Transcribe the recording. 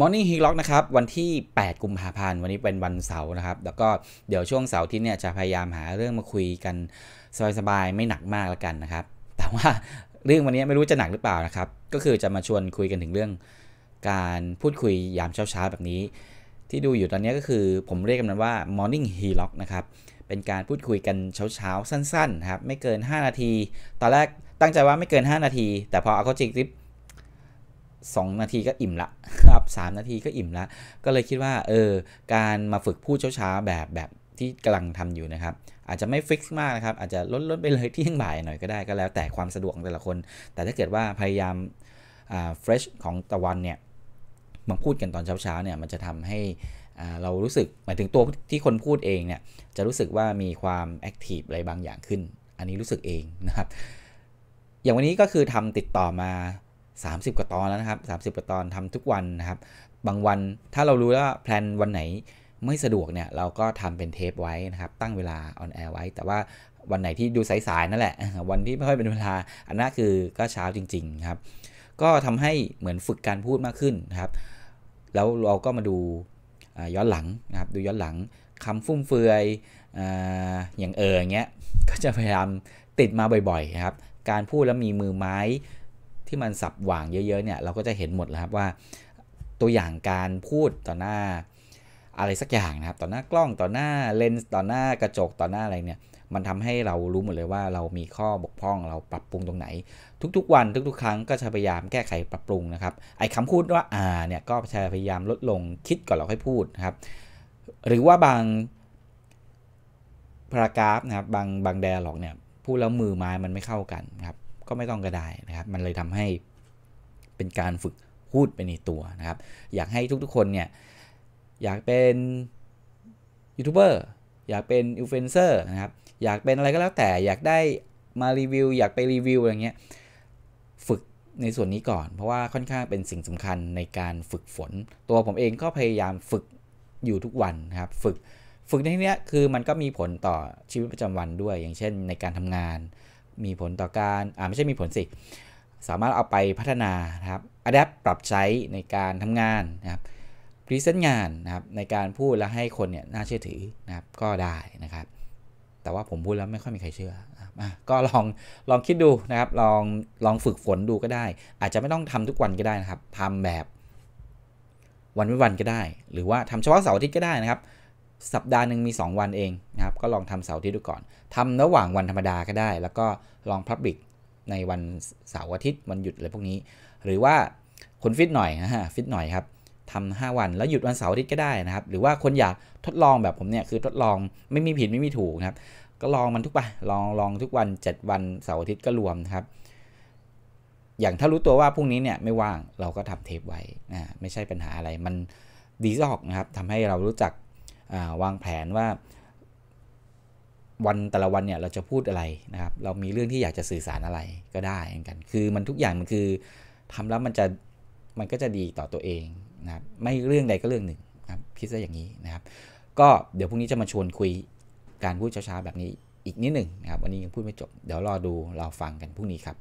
มร์นิ่งฮีล็อกนะครับวันที่ 8 กุมภาพันธ์วันนี้เป็นวันเสาร์นะครับแล้วก็เดี๋ยวช่วงเสาร์ที่เนี่ยจะพยายามหาเรื่องมาคุยกันสบายๆไม่หนักมากแล้วกันนะครับแต่ว่าเรื่องวันนี้ไม่รู้จะหนักหรือเปล่านะครับก็คือจะมาชวนคุยกันถึงเรื่อง การพูดคุยยามเช้าๆแบบนี้ ที่ดูอยู่ตอนนี้ก็คือผมเรียกกันว่า Morning h e ็อกนะครับเป็นการพูดคุยกันเช้าๆสั้นๆครับไม่เกิน 5 นาที ตอนแรกตั้งใจว่าไม่เกิน 5 นาที แต่พอเอาเข้าจริงคิป2 นาทีก็อิ่มละครับ 3 นาทีก็อิ่มละ ก็เลยคิดว่าเออการมาฝึกพูดเช้าๆแบบแบบที่กำลังทำอยู่นะครับ อาจจะไม่ฟิกซ์มากนะครับ อาจจะลดลดไปเลยที่ยังบ่ายหน่อยก็ได้ก็แล้วแต่ความสะดวกของแต่ละคน แต่ถ้าเกิดว่าพยายามเฟรชของตะวันเนี่ยมาพูดกันตอนเช้าๆเนี่ยมันจะทำให้เรารู้สึก หมายถึงตัวที่คนพูดเองเนี่ยจะรู้สึกว่ามีความแอคทีฟอะไรบางอย่างขึ้น อันนี้รู้สึกเองนะครับอย่างวันนี้ก็คือทำติดต่อมา30กว่าตอนแล้วนะครับ 30 กว่าตอนทำทุกวันนะครับบางวันถ้าเรารู้ว่าแพลนวันไหนไม่สะดวกเนี่ยเราก็ทำเป็นเทปไว้นะครับตั้งเวลาออนแอร์ไว้ แต่ว่าวันไหนที่ดูสายๆ นั่นแหละ วันที่ไม่ค่อยเป็นเวลาอันนั้นคือก็เช้าจริงๆ ครับ ก็ทำให้เหมือนฝึกการพูดมากขึ้นนะครับแล้วเราก็มาดูย้อนหลังนะครับดูย้อนหลัง คำฟุ่มเฟือยออย่างเออเงี้ย ก็จะพยายามติดมาบ่อยๆนะครับการพูดแล้วมีมือไม้ที่มันสับหว่างเยอะๆเนี่ยเราก็จะเห็นหมดแล้วครับว่า ตัวอย่างการพูดต่อหน้า อะไรสักอย่างนะครับ ต่อหน้ากล้อง ต่อหน้าเลนส์ต่อหน้ากระจก ต่อหน้าอะไรเนี่ย มันทำให้เรารู้หมดเลยว่าเรามีข้อบกพร่องเราปรับปรุงตรงไหนทุกๆวัน ทุกๆครั้งก็จะพยายามแก้ไขปรับปรุงนะครับ ไอ้คาพูดว่าอ่าเนี่ยก็จะพยายามลดลงคิดก่อนเราค่อยพูดนะครับหรือว่าบางพารากราฟนะครับบางบางแดร์หลอกเนี่ยพูดแล้วมือไม้มันไม่เข้ากันนะครับก็ไม่ต้องก็ได้นะครับ มันเลยทำให้เป็นการฝึกพูดไปในตัวนะครับ อยากให้ทุกๆคนเนี่ยอยากเป็นยูทูบเบอร์อยากเป็นอินฟลูเอนเซอร์นะครับ อยากเป็นอะไรก็แล้วแต่ อยากได้มารีวิวอยากไปรีวิวอะไรเงี้ย ฝึกในส่วนนี้ก่อน เพราะว่าค่อนข้างเป็นสิ่งสำคัญในการฝึกฝน ตัวผมเองก็พยายามฝึกอยู่ทุกวันนะครับฝึกฝึกในที่นี้คือมันก็มีผลต่อชีวิตประจำวันด้วยอย่างเช่นในการทำงานมีผลต่อการ อ่าไม่ใช่มีผลสิ สามารถเอาไปพัฒนานครับอัดแอปปรับใช้ในการทำงานนะครับ พรีเซนต์งานนะครับในการพูดและให้คนเนี่ยน่าเชื่อถือนะครับก็ได้นะครับ แต่ว่าผมพูดแล้วไม่ค่อยมีใครเชื่อนะครับก็ลอง ลองคิดดูนะครับ ลอง ลองฝึกฝนดูก็ได้ อาจจะไม่ต้องทำทุกวันก็ได้นะครับ ทำแบบวันเว้นวันก็ได้ หรือว่าทำเฉพาะเสาร์อาทิตย์ก็ได้นะครับสัปดาห์หนึ่งมี 2 วันเองนะครับ ก็ลองทำเสาร์อาทิตย์ดูก่อนทำระหว่างวันธรรมดาก็ได้ แล้วก็ลองพับบิกในวันเสาร์อาทิตย์วันหยุดอะไรพวกนี้ หรือว่าคนฟิตหน่อยนะฮะฟิตหน่อย ครับทำ5วัน แล้วหยุดวันเสาร์อาทิตย์ ก็ได้นะครับ หรือว่าคนอยากทดลองแบบผมเนี่ยคือทดลองไม่มีผิดไม่ มี ถูกนะครับก็ลองมันทุกไปลองลองทุกวัน7วันเสาร์อาทิตย์ก็รวมครับอย่างถ้ารู้ตัวว่าพรุ่งนี้เนี่ยไม่ว่างเราก็ทำเทปไว้นะไม่ใช่ปัญหาอะไรมันดีซอกนะครับทำให้เรารู้จักวางแผนว่า วันแต่ละวันเนี่ยเราจะพูดอะไรนะครับ เรามีเรื่องที่อยากจะสื่อสารอะไรก็ได้เหมือนกัน คือมันทุกอย่างมันคือ ทำแล้วมันจะมันก็จะดีต่อตัวเองนะครับไม่เรื่องใดก็เรื่องหนึ่งครับคิดซะอย่างนี้นะครับ ก็เดี๋ยวพรุ่งนี้จะมาชวนคุยการพูดเช้าๆแบบนี้อีกนิดหนึ่งนะครับ วันนี้ยังพูดไม่จบ เดี๋ยวรอดูเราฟังกันพรุ่งนี้ครับ